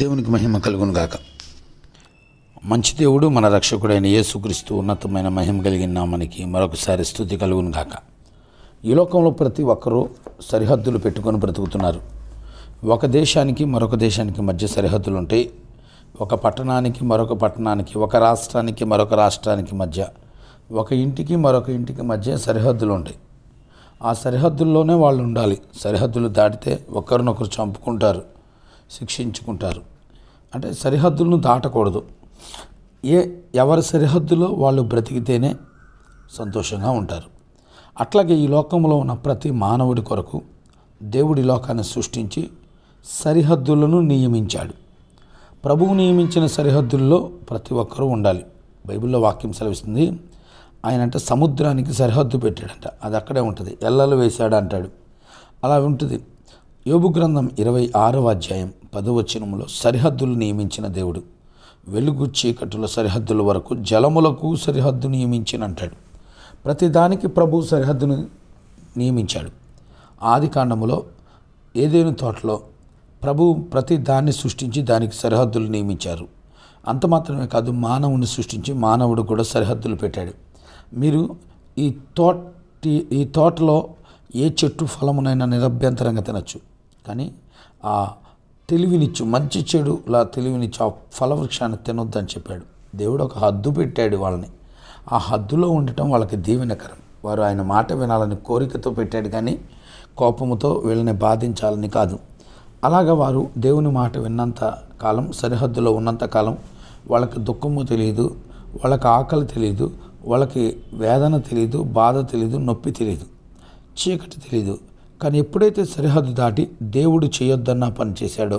దేవునికి మహిమ కలుగును గాక మంచి దేవుడు మన రక్షకుడైన యేసుక్రీస్తు ఉన్నతమైన మహిమ కలిగిన నామనికి మరొకసారి స్థుతి కలుగును గాక ఈ లోకంలో ప్రతి ఒక్కరూ సరిహద్దులు పెట్టుకొని బ్రతుకుతున్నారు ఒక దేశానికి మరొక దేశానికి మధ్య సరిహద్దులు ఉంటాయి ఒక పట్టణానికి మరొక పట్టణానికి ఒక రాష్ట్రానికి మరొక రాష్ట్రానికి మధ్య ఒక ఇంటికి మరొక ఇంటికి మధ్య సరిహద్దులు ఉంటాయి ఆ సరిహద్దుల్లోనే వాళ్ళు ఉండాలి సరిహద్దులు దాటితే ఒకరినొకరు చంపుకుంటారు శిక్షించుకుంటారు అంటే సరిహద్దులను దాటకూడదు ఏ ఎవరి సరిహద్దులో వాళ్ళు బ్రతికితేనే సంతోషంగా ఉంటారు అట్లాగే ఈ లోకంలో ఉన్న ప్రతి మానవుడి కొరకు దేవుడి లోకాన్ని సృష్టించి సరిహద్దులను నియమించాడు ప్రభువు నియమించిన సరిహద్దుల్లో ప్రతి ఒక్కరూ ఉండాలి బైబిల్లో వాక్యం సెలవిస్తుంది ఆయన అంటే సముద్రానికి సరిహద్దు పెట్టాడంట అది అక్కడే ఉంటుంది ఎల్లలు వేశాడు అంటాడు అలా ఉంటుంది యోబు గ్రంథం ఇరవై ఆరవ అధ్యాయం పదవచనములో సరిహద్దులు నియమించిన దేవుడు వెలుగు చీకటుల సరిహద్దుల వరకు జలములకు సరిహద్దు అంటాడు ప్రతిదానికి ప్రభు సరిహద్దును నియమించాడు ఆది కాండములో ఏదేను తోటలో ప్రభు ప్రతి దాన్ని సృష్టించి దానికి సరిహద్దులు నియమించారు అంత మాత్రమే కాదు మానవుని సృష్టించి మానవుడు కూడా సరిహద్దులు పెట్టాడు మీరు ఈ తోట ఈ తోటలో ఏ చెట్టు ఫలమునైనా నిరభ్యంతరంగా తినచ్చు కానీ ఆ తెలివినిచ్చు మంచి చెడులా తెలివినిచ్చు ఆ ఫలవృక్షాన్ని తినొద్దని చెప్పాడు దేవుడు ఒక హద్దు పెట్టాడు వాళ్ళని ఆ హద్దులో ఉండటం వాళ్ళకి దీవెనకరం వారు ఆయన మాట వినాలని కోరికతో పెట్టాడు కానీ కోపముతో వీళ్ళని బాధించాలని కాదు అలాగ వారు దేవుని మాట విన్నంత కాలం సరిహద్దులో ఉన్నంత కాలం వాళ్ళకి దుఃఖము తెలియదు వాళ్ళకి ఆకలి తెలియదు వాళ్ళకి వేదన తెలియదు బాధ తెలియదు నొప్పి తెలియదు చీకటి తెలియదు కానీ ఎప్పుడైతే సరిహద్దు దాటి దేవుడు చేయొద్దన్నా పనిచేశాడో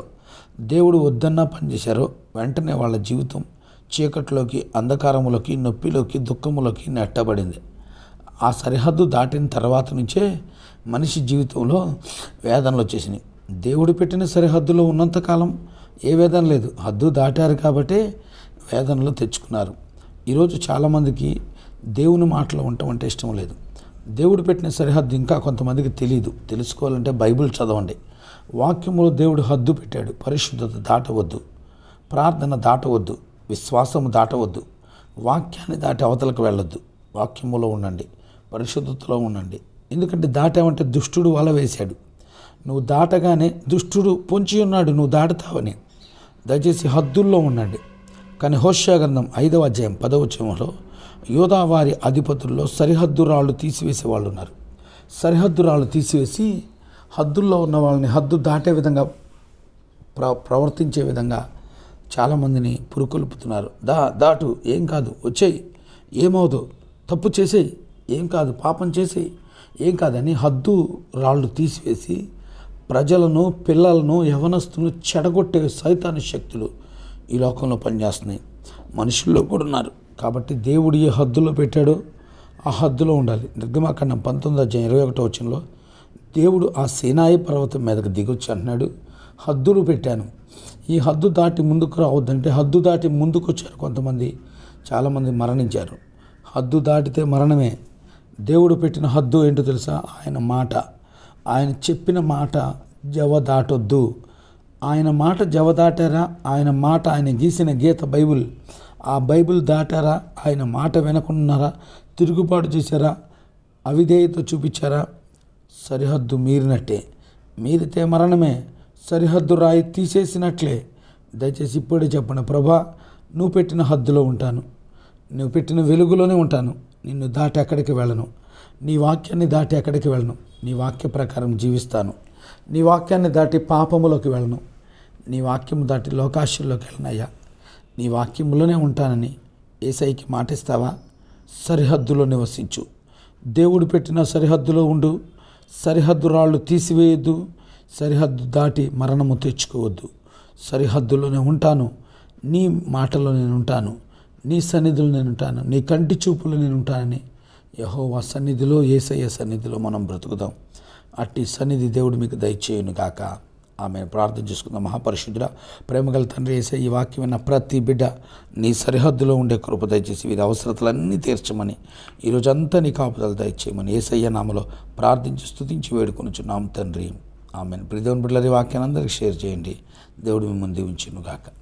దేవుడు వద్దన్నా పనిచేశారో వెంటనే వాళ్ళ జీవితం చీకట్లోకి అంధకారములోకి నొప్పిలోకి దుఃఖములోకి నెట్టబడింది ఆ సరిహద్దు దాటిన తర్వాత నుంచే మనిషి జీవితంలో వేదనలు వచ్చేసినాయి దేవుడు పెట్టిన సరిహద్దులో ఉన్నంతకాలం ఏ వేదన లేదు హద్దు దాటారు కాబట్టి వేదనలు తెచ్చుకున్నారు ఈరోజు చాలామందికి దేవుని మాటలు ఉండటం అంటే ఇష్టం లేదు దేవుడు పెట్టిన సరిహద్దు ఇంకా కొంతమందికి తెలియదు తెలుసుకోవాలంటే బైబిల్ చదవండి వాక్యములో దేవుడు హద్దు పెట్టాడు పరిశుద్ధత దాటవద్దు ప్రార్థన దాటవద్దు విశ్వాసము దాటవద్దు వాక్యాన్ని దాటి అవతలకు వెళ్ళొద్దు వాక్యములో ఉండండి పరిశుద్ధతలో ఉండండి ఎందుకంటే దాటామంటే దుష్టుడు వల వేశాడు నువ్వు దాటగానే దుష్టుడు పొంచి ఉన్నాడు నువ్వు దాటుతావని దయచేసి హద్దుల్లో ఉండండి కానీ గ్రంథం ఐదవ అధ్యాయం పదవచనంలో యోధావారి అధిపతుల్లో సరిహద్దు రాళ్ళు తీసివేసే వాళ్ళు ఉన్నారు సరిహద్దు రాళ్ళు తీసివేసి హద్దుల్లో ఉన్న వాళ్ళని హద్దు దాటే విధంగా ప్ర ప్రవర్తించే విధంగా చాలామందిని పురుకొల్పుతున్నారు దా దాటు ఏం కాదు వచ్చేయి ఏమవుదు తప్పు చేసేయి ఏం కాదు పాపం చేసేయి ఏం కాదని హద్దు రాళ్ళు తీసివేసి ప్రజలను పిల్లలను యవనస్తులను చెడగొట్టే సైతాన్ని శక్తులు ఈ లోకంలో పనిచేస్తున్నాయి మనుషుల్లో కూడా ఉన్నారు కాబట్టి దేవుడు ఏ హద్దులో పెట్టాడో ఆ హద్దులో ఉండాలి నిర్గమాకాండం పంతొమ్మిది అధ్యాయం ఇరవై ఒకటో వచ్చినలో దేవుడు ఆ సేనాయి పర్వతం మీదకు దిగొచ్చి అంటున్నాడు హద్దులు పెట్టాను ఈ హద్దు దాటి ముందుకు రావద్దంటే హద్దు దాటి ముందుకు వచ్చారు కొంతమంది చాలామంది మరణించారు హద్దు దాటితే మరణమే దేవుడు పెట్టిన హద్దు ఏంటో తెలుసా ఆయన మాట ఆయన చెప్పిన మాట జవ దాటొద్దు ఆయన మాట జవ దాటారా ఆయన మాట ఆయన గీసిన గీత బైబుల్ ఆ బైబుల్ దాటారా ఆయన మాట వినకున్నారా తిరుగుబాటు చేశారా అవిధేయత చూపించారా సరిహద్దు మీరినట్టే మీరితే మరణమే సరిహద్దు రాయి తీసేసినట్లే దయచేసి ఇప్పుడే చెప్పండి ప్రభా నువ్వు పెట్టిన హద్దులో ఉంటాను నువ్వు పెట్టిన వెలుగులోనే ఉంటాను నిన్ను దాటి ఎక్కడికి వెళ్ళను నీ వాక్యాన్ని దాటి ఎక్కడికి వెళ్ళను నీ వాక్య ప్రకారం జీవిస్తాను నీ వాక్యాన్ని దాటి పాపములోకి వెళ్ళను నీ వాక్యము దాటి లోకాశుల్లోకి వెళ్ళనయ్యా నీ వాక్యములోనే ఉంటానని ఏసైకి మాటిస్తావా సరిహద్దులో నివసించు దేవుడు పెట్టిన సరిహద్దులో ఉండు సరిహద్దు రాళ్ళు తీసివేయద్దు సరిహద్దు దాటి మరణము తెచ్చుకోవద్దు సరిహద్దులోనే ఉంటాను నీ మాటలో నేను ఉంటాను నీ సన్నిధిలో నేను ఉంటాను నీ కంటి చూపులో నేను ఉంటానని యహోవా సన్నిధిలో ఏసయ్య సన్నిధిలో మనం బ్రతుకుదాం అట్టి సన్నిధి దేవుడు మీకు దయచేయును గాక ఆమె ప్రార్థన చేసుకున్న మహాపరిశుద్ధుడ ప్రేమగల తండ్రి వేసే ఈ వాక్యమైన ప్రతి బిడ్డ నీ సరిహద్దులో ఉండే కృప దయచేసి వీరి అవసరతలన్నీ తీర్చమని ఈరోజంతా నీ కాపుదలు దయచేయమని ఏసయ్య నామలో ప్రార్థించి స్థుతించి వేడుకొని వేడుకొనుచున్నాం తండ్రి ఆమెను ప్రతిదేవుని బిడ్డల వాక్యాన్ని అందరికీ షేర్ చేయండి దేవుడు మిమ్మల్ని దీవించును గాక